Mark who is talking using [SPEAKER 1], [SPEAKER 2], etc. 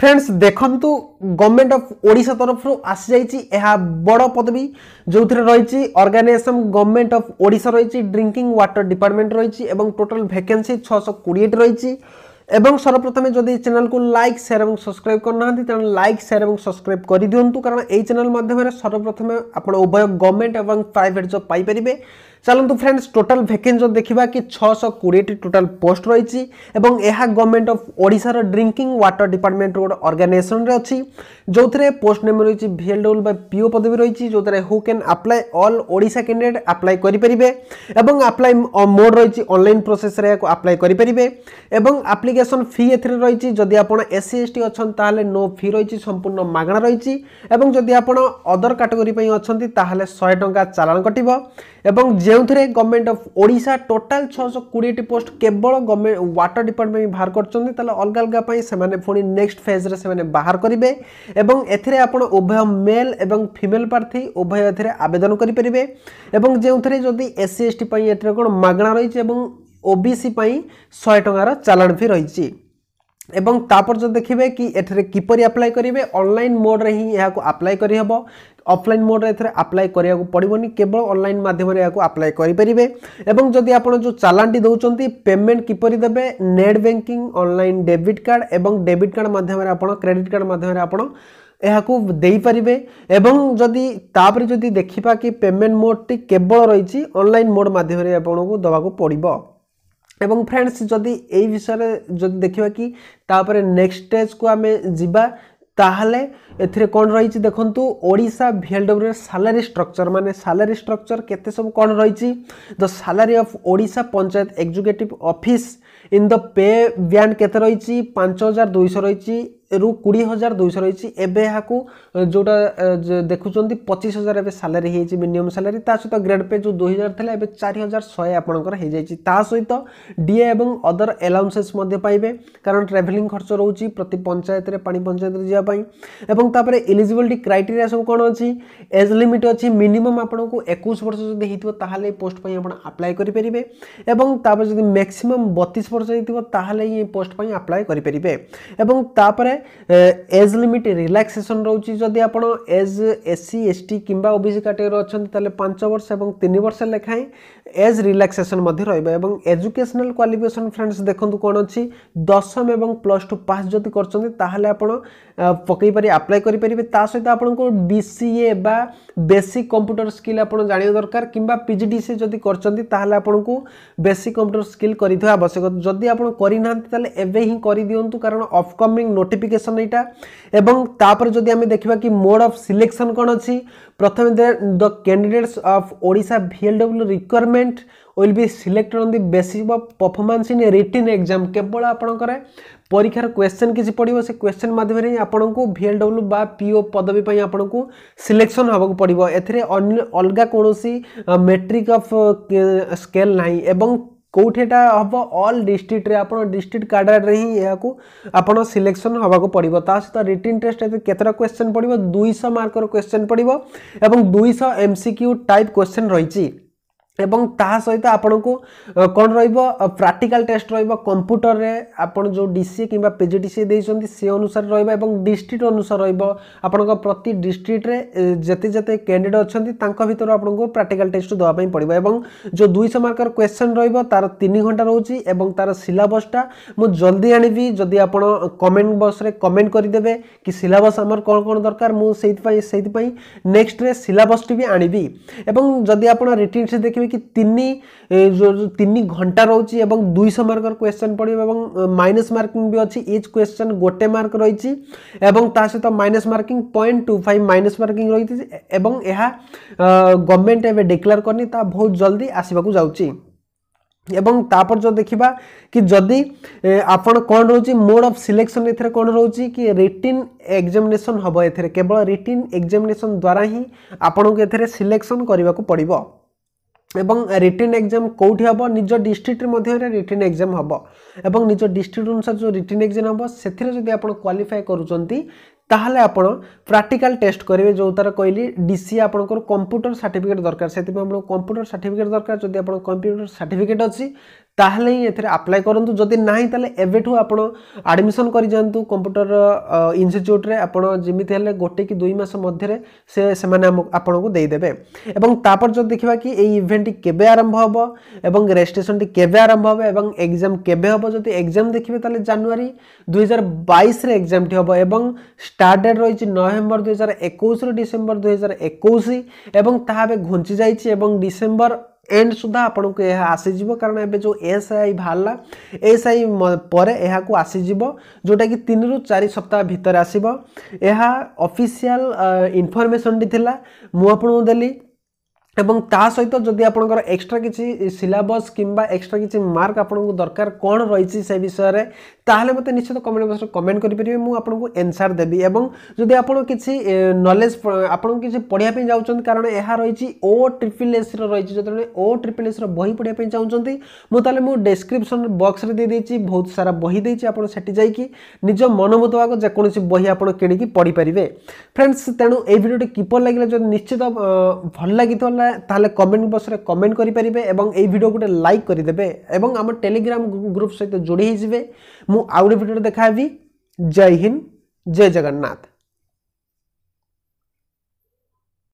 [SPEAKER 1] friends দেখন্তু government of Odisha তরফরু আসি যাইছি এহা বড় পদবী যেউথিরে রয়েছে অর্গানাইজেসন গভর্নমেন্ট অফ ওড়িশা রয়েছে ড্রিঙ্কিং ওয়াটার ডিপার্টমেন্ট রয়েছে এবং টোটাল ভ্যাকেন্সি ছশো কোড়িয়েটি রয়েছে এবং সর্বপ্রথমে যদি চ্যানেলকু লাইক শেয়ার এবং সবসক্রাইব করুনাহান্তি তেমন লাইক শেয়ার এবং সবসক্রাইব করে দিও কারণ এই চ্যানেল মাধ্যমে সর্বপ্রথমে আপনার উভয় গভর্নমেন্ট এবং প্রাইভেট জব পাইপারে ଚାଲନ୍ତୁ ଫ୍ରେଣ୍ଡସ୍ ଟୋଟାଲ୍ ଭ୍ୟାକେନ୍ସି ଦେଖିବା କି ଛଅଶହ କୋଡ଼ିଏଟି ଟୋଟାଲ୍ ପୋଷ୍ଟ ରହିଛି ଏବଂ ଏହା ଗଭର୍ଣ୍ଣମେଣ୍ଟ ଅଫ୍ ଓଡ଼ିଶାର ଡ୍ରିଙ୍କିଂ ୱାଟର ଡିପାର୍ଟମେଣ୍ଟର ଗୋଟେ ଅର୍ଗାନାଇଜେସନ୍ରେ ଅଛି ଯେଉଁଥିରେ ପୋଷ୍ଟ ନେମ୍ ରହିଛି ଭିଏଲ୍ଡବ୍ଲ୍ୟୁ ବା ପିଓ ପଦବୀ ରହିଛି ଯେଉଁଥିରେ who can apply all Odisha candidate apply କରିପାରିବେ ଏବଂ ଆପ୍ଲାଏ ମୋଡ୍ ରହିଛି ଅନଲାଇନ୍ ପ୍ରୋସେସ୍ରେ ଏହାକୁ ଆପ୍ଲାଏ କରିପାରିବେ ଏବଂ ଆପ୍ଲିକେସନ୍ ଫି ଏଥିରେ ରହିଛି ଯଦି ଆପଣ ଏସ୍ ସି ଏସ୍ ଟି ଅଛନ୍ତି ତାହେଲେ ନୋ ଫି ରହିଛି ସମ୍ପୂର୍ଣ୍ଣ ମାଗଣା ରହିଛି ଏବଂ ଯଦି ଆପଣ ଅଦର କାଟେଗୋରୀ ପାଇଁ ଅଛନ୍ତି ତାହେଲେ ଶହେ ଟଙ୍କା ଚାଲାଣ କଟିବ ଏବଂ ଯେଉଁ ଯେଉଁଥିରେ ଗଭର୍ଣ୍ଣମେଣ୍ଟ ଅଫ୍ ଓଡ଼ିଶା ଟୋଟାଲ୍ ଛଅଶହ କୋଡ଼ିଏଟି ପୋଷ୍ଟ କେବଳ ଗଭର୍ଣ୍ଣମେଣ୍ଟ ୱାଟର ଡିପାର୍ଟମେଣ୍ଟ ହିଁ ବାହାର କରିଛନ୍ତି ତାହେଲେ ଅଲଗା ଅଲଗା ପାଇଁ ସେମାନେ ପୁଣି ନେକ୍ସଟ ଫେଜ୍ରେ ସେମାନେ ବାହାର କରିବେ ଏବଂ ଏଥିରେ ଆପଣ ଉଭୟ ମେଲ୍ ଏବଂ ଫିମେଲ୍ ପ୍ରାର୍ଥୀ ଉଭୟ ଏଥିରେ ଆବେଦନ କରିପାରିବେ ଏବଂ ଯେଉଁଥିରେ ଯଦି ଏସ୍ସି ଏସ୍ଟି ପାଇଁ ଏଥିରେ କ'ଣ ମାଗଣା ରହିଛି ଏବଂ ଓବିସି ପାଇଁ ଶହେ ଟଙ୍କାର ଚାଲାଣ ଫି ରହିଛି এবং ତାପର୍ଯ୍ୟନ୍ତ ଦେଖିବେ କି ଏଠାରେ କିପରି ଆପ୍ଲାଏ କରିବେ ଅନଲାଇନ୍ ମୋଡ଼୍ରେ ହିଁ ଏହାକୁ ଆପ୍ଲାଏ କରିହେବ ଅଫଲାଇନ୍ ମୋଡ଼୍ରେ ଏଥିରେ ଆପ୍ଲାଏ କରିବାକୁ ପଡ଼ିବନି କେବଳ ଅନଲାଇନ୍ ମାଧ୍ୟମରେ ଏହାକୁ ଆପ୍ଲାଏ କରିପାରିବେ ଏବଂ ଯଦି ଆପଣ ଯେଉଁ ଚାଲାଣଟି ଦେଉଛନ୍ତି ପେମେଣ୍ଟ କିପରି ଦେବେ net banking online debit card ଏବଂ ଡେବିଟ୍ କାର୍ଡ଼ ମାଧ୍ୟମରେ ଆପଣ କ୍ରେଡ଼ିଟ୍ କାର୍ଡ଼ ମାଧ୍ୟମରେ ଆପଣ ଏହାକୁ ଦେଇପାରିବେ ଏବଂ ଯଦି ତାପରେ ଯଦି ଦେଖିବା କି ପେମେଣ୍ଟ ମୋଡ଼ଟି କେବଳ ରହିଛି ଅନଲାଇନ୍ ମୋଡ଼ ମାଧ୍ୟମରେ ଆପଣଙ୍କୁ ଦେବାକୁ ପଡ଼ିବ এবং ଫ୍ରେଣ୍ଡସ୍ ଯଦି ଏଇ ବିଷୟରେ ଯଦି ଦେଖିବା କି ତାପରେ ନେକ୍ସଟ ଷ୍ଟେଜ୍କୁ ଆମେ ଯିବା ତାହେଲେ ଏଥିରେ କ'ଣ ରହିଛି ଦେଖନ୍ତୁ ଓଡ଼ିଶା ଭିଏଲ୍ଡବ୍ଲ୍ୟୁର ସାଲାରୀ ଷ୍ଟ୍ରକ୍ଚର୍ ମାନେ ସାଲାରୀ ଷ୍ଟ୍ରକ୍ଚର୍ କେତେ ସବୁ କ'ଣ ରହିଛି the salary of Odisha panchayat executive office in the pay band କେତେ ରହିଛି ପାଞ୍ଚ ହଜାର ଦୁଇଶହ ରହିଛି রু কোড়ি হাজার দুইশহ রয়েছে এবে এখন যেটা দেখুম পঁচিশ হাজার এবে স্যালারি হয়েছে মিনিমম স্যালারি তা সহ গ্রেড পে যে দুই হাজার লা এবে চারি হাজার শহে আপনার হয়ে যাই তা সহিত ডিএ এবং অদর এলাউন্সেস পাইবে কারণ ট্রাভেলিং খরচ রয়েছে প্রতি পঞ্চায়েতের পাড়ি পঞ্চায়েতের যাওয়া এবং তাপরে এলিজিবিলিটি ক্রাইটেরিয়া সব কোণ অছি এজ লিমিট অছি মিনিমম আপনার একুশ বর্ষ যদি হয়েছে তাহলে এই পোস্ট আপনার আপ্লাই করে পেবে এবং তাপরে যদি ম্যাক্সিমম বতিশ বর্ষ হয়ে তাহলে এই পোস্ট আপ্লাই করে পেবে এবং তাপরে এজ লিমিট রিଲାକ୍সেসন রয়েছে যদি আপনার এজ এসসি এসটি কিংবা ওবিসি ক্যাটেগরি অনেক তাহলে পাঁচ বর্ষ এবং তিন বর্ষ লেখায় এজ রিଲାক্সেসন রহব এবং এজুকেশনাল কোয়ালিফিকেসন ফ্রেন্ডস দেখুন কোণ অছি দশম এবং প্লস টু পাস যদি করছেন তাহলে আপনার পকাই পারি আপ্লাই করে পারে তা সহ আপনার বিসিএ বা বেসিক কম্পুটর স্কিল আপনার জাঁয়া দরকার কিংবা পিজিডিসি যদি করছেন তাহলে আপনার বেসিক কম্পুটর স্কিল করে আবশ্যক যদি আপনার করে না তাহলে এবে হি করে দিও কারণ অপকমিং নোটিফিকেসন আপ্লিকেসন এইটা এবং তাপরে যদি আমি দেখা কি মোড অফ সিলেকশন কোণ অছি প্রথমে the candidates of Odisha VLW recruitment will be selected on the basis of performance in written exam কেবল আপনার পরীক্ষার কোয়েশ্চেন কিছু পড়ব সে কোয়েশ্চেন মাধ্যমে আপনার ভিএলডব্লু বা পিও পদবী আপনার সিলেকশন হওয়া পড়ব এতে অলগা কোণী মেট্রিক অফ স্কেল না এবং কোউঠেটা হব অল ডিস্ট্রিক্টরে আপনার ডিস্ট্রিক্ট কার্ডরে হি এখন আপনার সিলেকশন হওয়া পড়ব তা সহ রিটিন টেস্ট কতটা কোশ্চেন পড়ব দুইশ মার্কর কোশ্চেন পড়ব এবং দুইশ এমসিকিউ টাইপ কোশ্চেন রয়েছে এবং ତାହା ସହିତ ଆପଣଙ୍କୁ କ'ଣ ରହିବ ପ୍ରାକ୍ଟିକାଲ ଟେଷ୍ଟ ରହିବ କମ୍ପ୍ୟୁଟରରେ ଆପଣ ଯେଉଁ ଡି ସି କିମ୍ବା ପି ଜି ଡି ସି ଦେଇଛନ୍ତି ସେ ଅନୁସାରେ ରହିବ ଏବଂ ଡିଷ୍ଟ୍ରିକ୍ଟ ଅନୁସାରେ ରହିବ ଆପଣଙ୍କ ପ୍ରତି ଡିଷ୍ଟ୍ରିକ୍ଟରେ ଯେତେ ଯେତେ କ୍ୟାଣ୍ଡିଡେଟ୍ ଅଛନ୍ତି ତାଙ୍କ ଭିତରୁ ଆପଣଙ୍କୁ ପ୍ରାକ୍ଟିକାଲ ଟେଷ୍ଟ ଦେବା ପାଇଁ ପଡ଼ିବ ଏବଂ ଯେଉଁ ଦୁଇଶହ ମାର୍କର କ୍ୱେଶ୍ଚନ୍ ରହିବ ତା'ର ତିନି ଘଣ୍ଟା ରହୁଛି ଏବଂ ତା'ର ସିଲାବସ୍ଟା ମୁଁ ଜଲ୍ଦି ଆଣିବି ଯଦି ଆପଣ କମେଣ୍ଟ ବକ୍ସରେ କମେଣ୍ଟ କରିଦେବେ କି ସିଲାବସ୍ ଆମର କ'ଣ କ'ଣ ଦରକାର ମୁଁ ସେଇଥିପାଇଁ ସେଇଥିପାଇଁ ନେକ୍ସଟରେ ସିଲାବସ୍ଟି ବି ଆଣିବି ଏବଂ ଯଦି ଆପଣ ରିଟିନ୍ସ ଦେଖିବେ করিকি তিন তিন ঘণ্টা রয়েছে এবং দুইশো মার্কর কোয়েশ্চেন পড়ব এবং মাইনস মার্কিং বি অছি ইচ কোয়েশ্চেন গোটে মার্ক রয়েছে এবং তা সহ minus marking point two five minus marking রয়েছে এবং এহা গভর্নমেন্ট এবে ডিক্লেয়ার করনি তা বহুত জলদি আসবাক যাচ্ছি এবং তাপর যদি দেখিবা কি যদি আপন কোন রহুচি মোড অফ সিলেকশন এথরে কোন রহুচি কি রিটিন এক্সামিনেশন হব এথরে কেবল রিটিন এক্সামিনেশন দ্বারা হি আপনকে এথরে সিলেকশন করিবাকু পড়িব এবং রিটেন এক্সাম কোউঠি হব নিজ ডিস্ট্রিক্ট মধ্যে রিটেন এক্সাম হব এবং নিজ ডিস্ট্রিক্ট অনুসারে যে রিটেন এক্সাম হব সেথিরে যদি আপনার কোয়ালিফাই করছেন তাহলে আপনার প্রাটিকাল টেস্ট করবে যে তার কহিলি ডিসি আপনার কম্পুটর সার্টিফিকেট দরকার সেই আপনার কম্পুটর সার্টিফিকেট দরকার যদি আপনার কম্পুটর সার্টিফিকেট অছি ତାହେଲେ ହିଁ ଏଥିରେ ଆପ୍ଲାଏ କରନ୍ତୁ ଯଦି ନାହିଁ ତାହେଲେ ଏବେଠୁ ଆପଣ ଆଡ଼ମିସନ୍ କରିଯାଆନ୍ତୁ କମ୍ପ୍ୟୁଟର ଇନଷ୍ଟିଚ୍ୟୁଟ୍ରେ ଆପଣ ଯେମିତି ହେଲେ ଗୋଟେ କି ଦୁଇ ମାସ ମଧ୍ୟରେ ସେ ସେମାନେ ଆପଣଙ୍କୁ ଦେଇଦେବେ ଏବଂ ତାପରେ ଯଦି ଦେଖିବା କି ଏଇ ଇଭେଣ୍ଟଟି କେବେ ଆରମ୍ଭ ହେବ ଏବଂ ରେଜିଷ୍ଟ୍ରେସନଟି କେବେ ଆରମ୍ଭ ହେବ ଏବଂ ଏକ୍ଜାମ୍ କେବେ ହେବ ଯଦି ଏକ୍ଜାମ୍ ଦେଖିବେ ତାହେଲେ ଜାନୁଆରୀ ଦୁଇହଜାର ବାଇଶରେ ଏକ୍ଜାମ୍ଟି ହେବ ଏବଂ ଷ୍ଟାର୍ଟ ଡେଟ୍ ରହିଛି ନଭେମ୍ବର ଦୁଇହଜାର ଏକୋଇଶରୁ ଡିସେମ୍ବର ଦୁଇହଜାର ଏକୋଇଶ ଏବଂ ତାହା ଏବେ ଘୁଞ୍ଚି ଯାଇଛି ଏବଂ ଡିସେମ୍ବର एंड सुधा आपन को यह आसीज कारण एवं जो एस आई बाहर एस आई पर आसीज जोटा कि तीन रु चार सप्ताह भितर आसब यह इनफर्मेसन टी मुझे देली এবং তা সহিত যদি আপনার এক্সট্রা কিছু সিলাবস কিংবা এক্সট্রা কিছু মার্ক আপনার দরকার কোণ রয়েছে সে বিষয়ে তাহলে মতো নিশ্চিত কমেন্ট বক্সরে কমেন্ট করে মু আপনার এনসার দেবি এবং যদি আপনার কিছু নলেজ আপনার কিছু পড়া যাচ্ছেন কারণ এ রয়েছে ও ট্রিপল এস রয়েছে যদি ও ট্রিপল এসর বই পড়া চাহুমান মু তাহলে মু ডেসক্রিপশন বক্সরে দিয়ে দিয়েছি বহু সারা বই দিয়েছি আপনার সেটি যাই নিজ মনোভূত ভাগ যেকোন বই আপনার কিনিকি পারে ফ্রেন্ডস তেমন এই ভিডিওটি কিপর লাগলে যদি নিশ্চিত ভাল লাগি তাহলে কমেন্ট বক্সরে কমেন্ট করে এবং এই ভিডিও গোটে লাইক করেদেবে এবং আমার টেলিগ্রাম গ্রুপ সহ যোড়ি হয়ে যাবে মু আউ ভিডিওটা দেখা হেবি জয় হিন্দ জয় জগন্নাথ